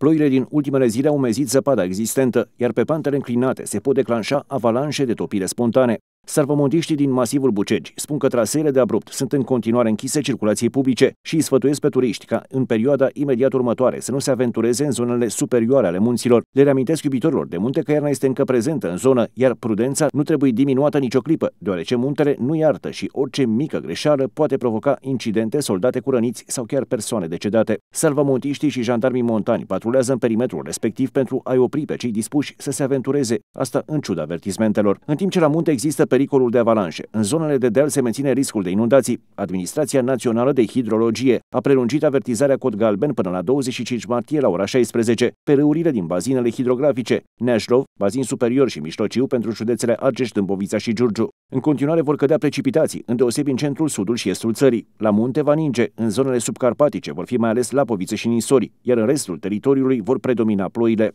Ploile din ultimele zile au umezit zăpada existentă, iar pe pantele înclinate se pot declanșa avalanșe de topire spontane. Salvamontiștii din masivul Bucegi spun că traseele de abrupt sunt în continuare închise circulației publice și îi sfătuiesc pe turiști ca în perioada imediat următoare să nu se aventureze în zonele superioare ale munților. Le reamintesc iubitorilor de munte că iarna este încă prezentă în zonă, iar prudența nu trebuie diminuată nicio clipă, deoarece muntele nu iartă și orice mică greșeală poate provoca incidente soldate cu răniți sau chiar persoane decedate. Salvamontiștii și jandarmii montani patrulează în perimetrul respectiv pentru a-i opri pe cei dispuși să se aventureze, asta în ciuda avertismentelor. În timp ce la munte există pericolul de avalanșe. În zonele de deal se menține riscul de inundații. Administrația Națională de Hidrologie a prelungit avertizarea cod galben până la 25 martie la ora 16 pe râurile din bazinele hidrografice Neașlov, bazin superior și mijlociu pentru județele Argeș, Dâmbovița și Giurgiu. În continuare vor cădea precipitații, îndeosebi în centrul, sudul și estul țării. La munte va ninge, în zonele subcarpatice vor fi mai ales Lapovițe și Nisori, iar în restul teritoriului vor predomina ploile.